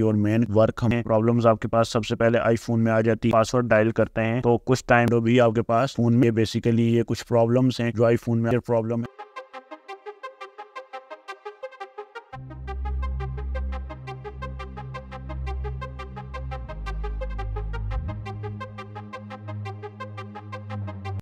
और main work हमें problems आपके पास सबसे पहले आईफोन में आ जाती है पासवर्ड डायल करते हैं तो कुछ टाइम भी आपके पास फोन में बेसिकली ये कुछ प्रॉब्लम्स हैं जो आईफोन में प्रॉब्लम है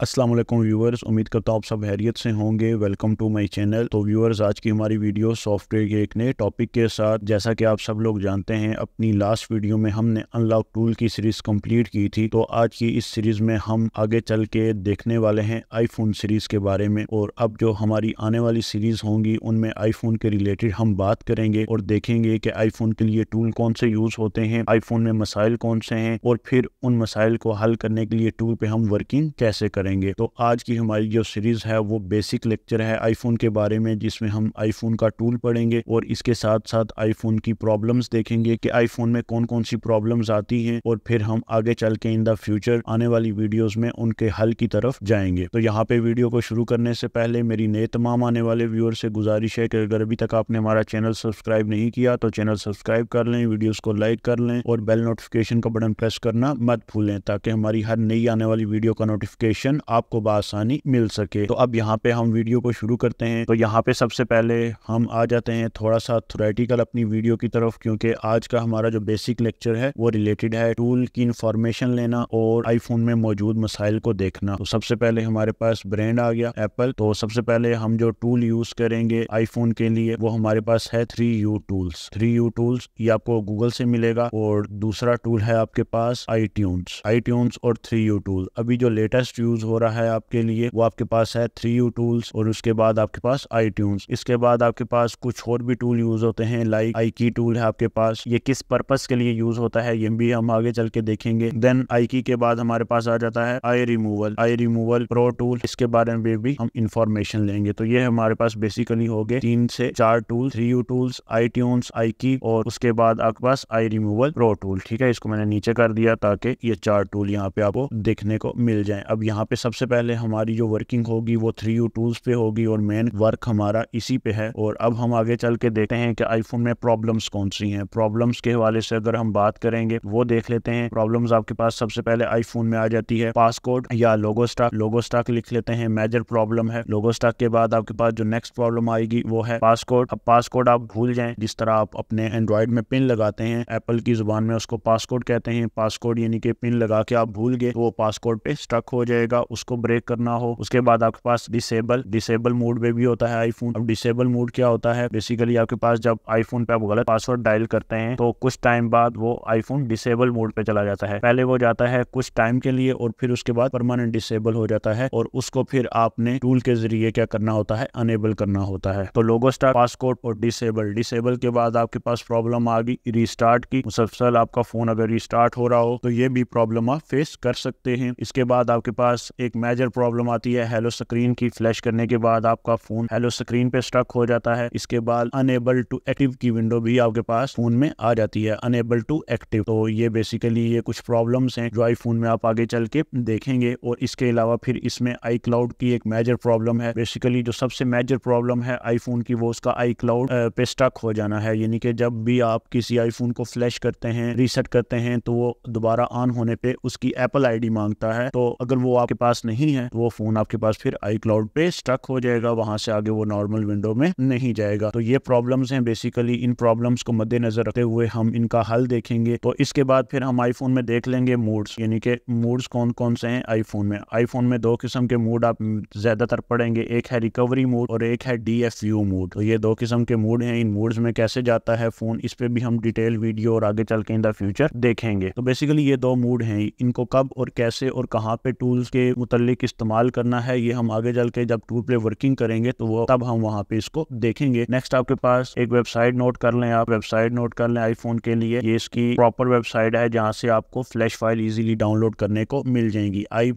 अस्सलाम वालेकुम व्यूअर्स उम्मीद करता हूँ आप सब हैरियत से होंगे वेलकम टू माय चैनल तो व्यूअर्स आज की हमारी वीडियो सॉफ्टवेयर के एक नए टॉपिक के साथ जैसा कि आप सब लोग जानते हैं अपनी लास्ट वीडियो में हमने अनलॉक टूल की सीरीज कंप्लीट की थी तो आज की इस सीरीज में हम आगे चल के देखने वाले हैं आईफोन सीरीज के बारे में और अब जो हमारी आने वाली सीरीज होंगी उनमें आईफोन के रिलेटेड हम बात करेंगे और देखेंगे कि आईफोन के लिए टूल कौन से यूज होते हैं आईफोन में मसाइल कौन से हैं और फिर उन मसाइल को हल करने के लिए टूल पे हम वर्किंग कैसे करें करेंगे तो आज की हमारी जो सीरीज है वो बेसिक लेक्चर है आईफोन के बारे में जिसमें हम आईफोन का टूल पढ़ेंगे और इसके साथ साथ आईफोन की प्रॉब्लम्स देखेंगे कि आईफोन में कौन कौन सी प्रॉब्लम्स आती हैं और फिर हम आगे चल के इन द फ्यूचर आने वाली वीडियोज में उनके हल की तरफ जाएंगे तो यहाँ पे वीडियो को शुरू करने से पहले मेरी नए तमाम आने वाले व्यूअर से गुजारिश है कि अगर अभी तक आपने हमारा चैनल सब्सक्राइब नहीं किया तो चैनल सब्सक्राइब कर लें वीडियोस को लाइक कर लें और बेल नोटिफिकेशन का बटन प्रेस करना मत भूलें ताकि हमारी हर नई आने वाली वीडियो का नोटिफिकेशन आपको बसानी मिल सके तो अब यहाँ पे हम वीडियो को शुरू करते हैं तो यहाँ पे सबसे पहले हम आ जाते हैं थोड़ा सा थोरेटिकल अपनी वीडियो की तरफ क्योंकि आज का हमारा जो बेसिक लेक्चर है वो रिलेटेड है टूल की इन्फॉर्मेशन लेना और आईफोन में मौजूद मसाइल को देखना तो सबसे पहले हमारे पास ब्रांड आ गया एप्पल तो सबसे पहले हम जो टूल यूज करेंगे आईफोन के लिए वो हमारे पास है three U tools three U tools ये आपको गूगल से मिलेगा और दूसरा टूल है आपके पास आई ट्यून्स और थ्री यू टूल अभी जो लेटेस्ट यूज हो रहा है आपके लिए वो आपके पास है थ्री यू टूल्स और उसके बाद आपके पास आई इसके बाद आपके पास कुछ और भी टूल यूज होते हैं लाइक आई की टूल है आपके पास ये किस पर्पज के लिए यूज होता है ये भी हम आगे चल के देखेंगे देन आई की के बाद हमारे पास आ जाता है iRemoval iRemoval pro tool इसके बारे में भी हम इन्फॉर्मेशन लेंगे तो ये हमारे पास बेसिकली हो गए तीन से चार tool three U tools iTunes आई की और उसके बाद आपके पास आई रिमूवल प्रो टूल ठीक है इसको मैंने नीचे कर दिया ताकि ये चार टूल यहाँ पे आपको देखने को मिल जाए अब यहाँ पे सबसे पहले हमारी जो वर्किंग होगी वो थ्री यू टूल्स पे होगी और मेन वर्क हमारा इसी पे है और अब हम आगे चल के देखते हैं कि आईफोन में प्रॉब्लम्स कौन सी हैं प्रॉब्लम्स के हवाले से अगर हम बात करेंगे वो देख लेते हैं प्रॉब्लम्स आपके पास सबसे पहले आईफोन में आ जाती है पासकोड या लोगो स्टाक लिख लेते हैं मेजर प्रॉब्लम है लोगो स्टाक के बाद आपके पास जो नेक्स्ट प्रॉब्लम आएगी वो है पासकोड अब पासकोड आप भूल जाए जिस तरह आप अपने एंड्रॉयड में पिन लगाते हैं एप्पल की जुबान में उसको पासकोड कहते हैं पासकोड यानी कि पिन लगा के आप भूल गए तो वो पासकोड पे स्टक हो जाएगा होगा उसको ब्रेक करना हो उसके बाद आपके पास डिसेबल डिसेबल मोड में भी होता है आईफोन अब डिसेबल मोड क्या होता है बेसिकली आपके पास जब आईफोन पे आप गलत पासवर्ड डायल करते हैं तो कुछ टाइम बाद वो आईफोन डिसेबल मोड पे चला जाता है पहले वो जाता है कुछ टाइम के लिए और फिर उसके बाद परमानेंट डिसेबल हो जाता है और उसको फिर आपने टूल के जरिए क्या करना होता है अनेबल करना होता है तो लोगो स्टार पासकोड और डिसेबल डिसेबल के बाद आपके पास प्रॉब्लम आ गई रिस्टार्ट की मुसलसल आपका फोन अगर रिस्टार्ट हो रहा हो तो ये भी प्रॉब्लम आप फेस कर सकते हैं इसके बाद आपके पास एक मेजर प्रॉब्लम आती है हेलो स्क्रीन की फ्लैश करने के बाद आपका फोन हेलो स्क्रीन पे स्टक हो जाता है इसके बाद अनेबल टू एक्टिव की विंडो भी आपके पास फोन में आ जाती है अनेबल टू एक्टिव तो ये बेसिकली ये कुछ प्रॉब्लम्स हैं जो आईफोन में आप आगे चल के देखेंगे और इसके अलावा फिर इसमें आई क्लाउड की एक मेजर प्रॉब्लम है बेसिकली जो सबसे मेजर प्रॉब्लम है आईफोन की वो उसका आई क्लाउड पे स्टक हो जाना है यानी कि जब भी आप किसी आईफोन को फ्लैश करते हैं रीसेट करते हैं तो वो दोबारा ऑन होने पे उसकी एप्पल आईडी मांगता है तो अगर वो आपके पास नहीं है वो फोन आपके पास फिर आई क्लाउड पे स्टक हो जाएगा वहां से आगे वो नॉर्मल विंडो में नहीं जाएगा तो ये प्रॉब्लम है बेसिकली इन प्रॉब्लम को मद्देनजर रखते हुए हम इनका हल देखेंगे तो इसके बाद फिर हम आईफोन में देख लेंगे मूड्स यानी कि मूड्स कौन कौन से हैं आईफोन में आईफोन में दो किस्म के मूड आप ज्यादातर पढ़ेंगे एक है रिकवरी मूड और एक है डी एफ यू मूड तो ये दो किस्म के मूड हैं इन मूड्स में कैसे जाता है फोन इस पे भी हम डिटेल वीडियो और आगे चल के इन द फ्यूचर देखेंगे तो बेसिकली ये दो मूड हैं इनको कब और कैसे और कहाँ पे टूल्स के मुतलिक इस्तेमाल करना है ये हम आगे चल के जब टू प्ले वर्किंग करेंगे तो वो तब हम वहाँ पे इसको देखेंगे नेक्स्ट आपके पास एक वेबसाइट नोट कर लें आप वेबसाइट नोट कर लें आईफोन के लिए ये इसकी प्रॉपर वेबसाइट है जहाँ से आपको फ्लैश फाइल इजिली डाउनलोड करने को मिल जाएगी आई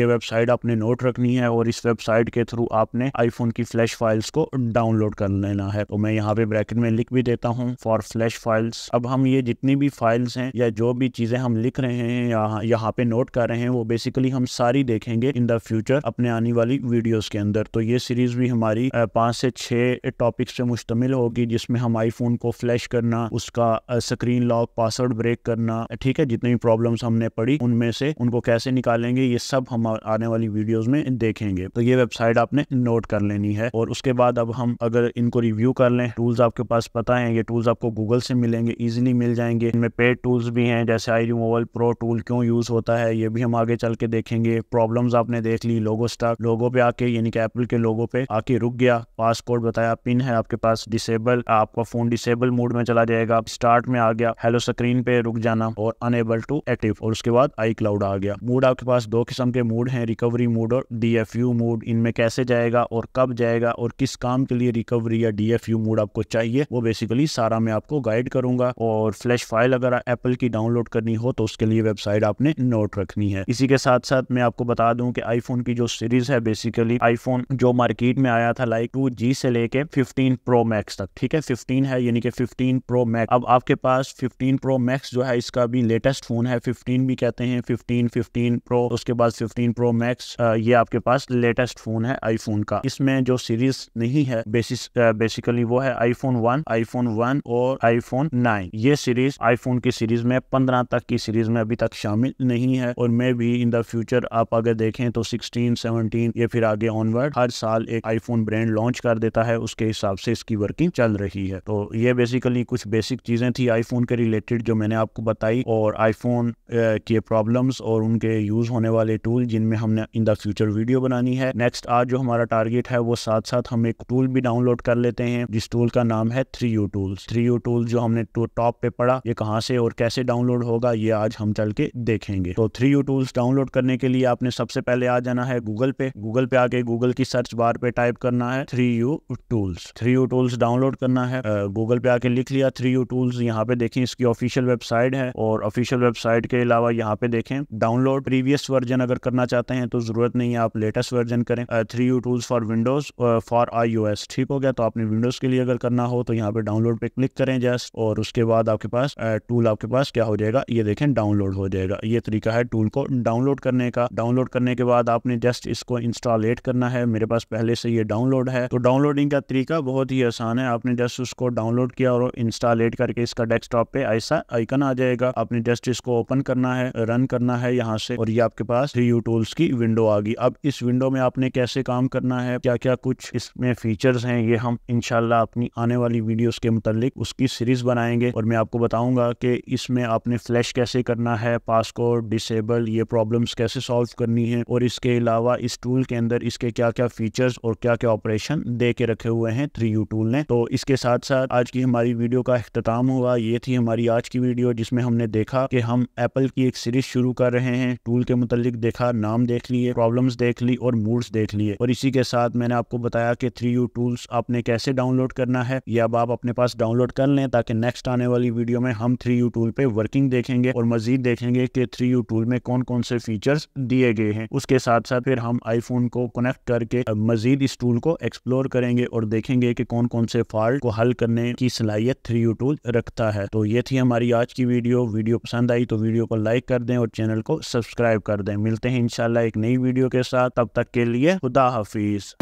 ये वेबसाइट आपने नोट रखनी है और इस वेबसाइट के थ्रू आपने आईफोन की फ्लैश फाइल्स को डाउनलोड कर लेना है तो मैं यहाँ पे ब्रैकेट में लिख भी देता हूँ फॉर फ्लैश फाइल्स अब हम ये जितनी भी फाइल्स हैं या जो भी चीजें हम लिख रहे हैं यहाँ पे नोट कर रहे हैं वो बेसिकली हम सारी देखेंगे इन द फ्यूचर अपने आने वाली वीडियोस के अंदर तो ये सीरीज भी हमारी पांच से छह टॉपिक से मुश्तमिल होगी जिसमें हम आईफोन को फ्लैश करना उसका स्क्रीन लॉक पासवर्ड ब्रेक करना ठीक है जितनी भी हमने पड़ी उनमें से उनको कैसे निकालेंगे ये सब हम आने वाली वीडियोज में देखेंगे तो ये वेबसाइट आपने नोट कर लेनी है और उसके बाद अब हम अगर इनको रिव्यू कर लें टूल्स आपके पास पता है ये टूल्स आपको गूगल से मिलेंगे इजिली मिल जाएंगे इनमें पेड टूल्स भी हैं जैसे आई रिमोवल प्रो टूल क्यों यूज होता है ये भी हम आगे चल के देखेंगे प्रॉब्लम्स आपने देख ली लोगो स्टॉक लोगो पे आके यानी कि एप्पल के लोगो पे आके रुक गया पासपोर्ट बताया पिन है आपके पास डिसेबल आपका फोन डिसेबल मोड में चला जाएगा स्टार्ट में आ गया हेलो स्क्रीन पे रुक जाना और अनेबल टू एक्टिव और उसके बाद आई क्लाउड आ गया मूड आपके पास दो किस्म के मूड है रिकवरी मूड और डीएफयू मूड इनमें कैसे जाएगा और कब जाएगा और किस काम के लिए रिकवरी या डीएफयू मूड आपको चाहिए वो बेसिकली सारा मैं आपको गाइड करूंगा और फ्लैश फाइल अगर एप्पल की डाउनलोड करनी हो तो उसके लिए वेबसाइट आपने नोट रखनी है इसी इसी के साथ साथ मैं आपको बता दूं कि आईफोन की जो सीरीज है बेसिकली आईफोन जो मार्केट में आया था लाइक टू जी से लेके 15 प्रो मैक्स तक ठीक है 15 है यानी कि 15 प्रो मैक्स अब आपके पास 15 प्रो मैक्स जो है इसका भी लेटेस्ट फोन है 15 भी कहते हैं 15 15 प्रो उसके बाद 15 प्रो मैक्स ये आपके पास लेटेस्ट फोन है आईफोन का इसमें जो सीरीज नहीं है बेसिस बेसिकली वो है आईफोन वन आईफोन वन और आईफोन नाइन ये सीरीज आईफोन की सीरीज में पंद्रह तक की सीरीज में अभी तक शामिल नहीं है और मैं भी इन द फ्यूचर आप अगर देखें तो सिक्सटीन सेवनटीन या फिर आगे ऑनवर्ड हर साल एक आईफोन ब्रांड लॉन्च कर देता है उसके हिसाब से इसकी वर्किंग चल रही है तो ये बेसिकली कुछ बेसिक चीजें थी आईफोन के रिलेटेड जो मैंने आपको बताई और आईफोन के प्रॉब्लम्स और उनके यूज होने वाले टूल जिनमें हमने इन द फ्यूचर वीडियो बनानी है नेक्स्ट आज जो हमारा टारगेट है वो साथ साथ हम एक टूल भी डाउनलोड कर लेते हैं जिस टूल का नाम है three U tools three U tool जो हमने टॉप पे पढ़ा ये कहाँ से और कैसे डाउनलोड होगा ये आज हम चल के देखेंगे तो थ्री यू टूल्स डाउनलोड करने के लिए आपने सबसे पहले आ जाना है गूगल पे गूगल पे आके गूगल की सर्च बार पे टाइप करना है three U tools three U tools download करना है गूगल पे आके लिख लिया थ्री यू टूल्स यहाँ पे देखें इसकी ऑफिशियल वेबसाइट है और ऑफिशियल वेबसाइट के अलावा यहाँ पे देखें डाउनलोड प्रीवियस वर्जन अगर करना चाहते हैं तो जरूरत नहीं है आप लेटेस्ट वर्जन करें three U tools for Windows for I ठीक हो गया तो आपने विंडोज के लिए अगर करना हो तो यहाँ पे डाउनलोड पे क्लिक करें जस्ट और उसके बाद आपके पास टूल आपके पास क्या हो जाएगा ये देखें डाउनलोड हो जाएगा ये तरीका है टूल को डाउनलोड करने का डाउनलोड करने के बाद आपने जस्ट इसको इंस्टॉलेट करना है मेरे पास पहले से ये डाउनलोड है तो डाउनलोडिंग का तरीका बहुत ही आसान है आपने जस्ट उसको डाउनलोड किया और इंस्टॉलेट करके इसका डेस्कटॉप पे ऐसा आइकन आ जाएगा आपने जस्ट इसको ओपन करना है रन करना है यहाँ से और ये आपके पास थ्री यू टूल्स की विंडो आ गई अब इस विंडो में आपने कैसे काम करना है क्या क्या कुछ इसमें फीचर्स हैं ये हम इनशाला अपनी आने वाली वीडियोस के मुतालिक उसकी सीरीज बनाएंगे और मैं आपको बताऊंगा कि इसमें आपने फ्लैश कैसे करना है पासकोड डिसेबल ये प्रॉब्लम्स कैसे सॉल्व करनी है और इसके अलावा इस टूल के अंदर इसके क्या क्या फीचर्स और क्या क्या ऑपरेशन दे के रखे हुए हैं थ्री यू टूल ने तो इसके साथ साथ आज की हमारी वीडियो का अख्ताम हुआ ये थी हमारी आज की वीडियो जिसमें हमने देखा कि हम एप्पल की एक सीरीज शुरू कर रहे हैं टूल के मुतालिक देखा नाम देख लिए प्रॉब्लम्स देख ली और मूड्स देख लिए और इसी के साथ मैंने आपको बताया कि थ्री यू टूल्स आपने कैसे डाउनलोड करना है ये अब आप अपने पास डाउनलोड कर लें ताकि नेक्स्ट आने वाली वीडियो में हम थ्री यू टूल पे वर्किंग देखेंगे और मजीद देखेंगे कि थ्री यू टूल में कौन कौन से फीचर्स दिए गए हैं उसके साथ साथ फिर हम आईफोन को कनेक्ट करके मजीद इस टूल को एक्सप्लोर करेंगे और देखेंगे कि कौन कौन से फॉल्ट को हल करने की सलाहियत थ्री यू टूल रखता है तो ये थी हमारी आज की वीडियो वीडियो पसंद आई तो वीडियो को लाइक कर दें और चैनल को सब्सक्राइब कर दें मिलते हैं इनशाला एक नई वीडियो के साथ तब तक के लिए खुदा हाफिज़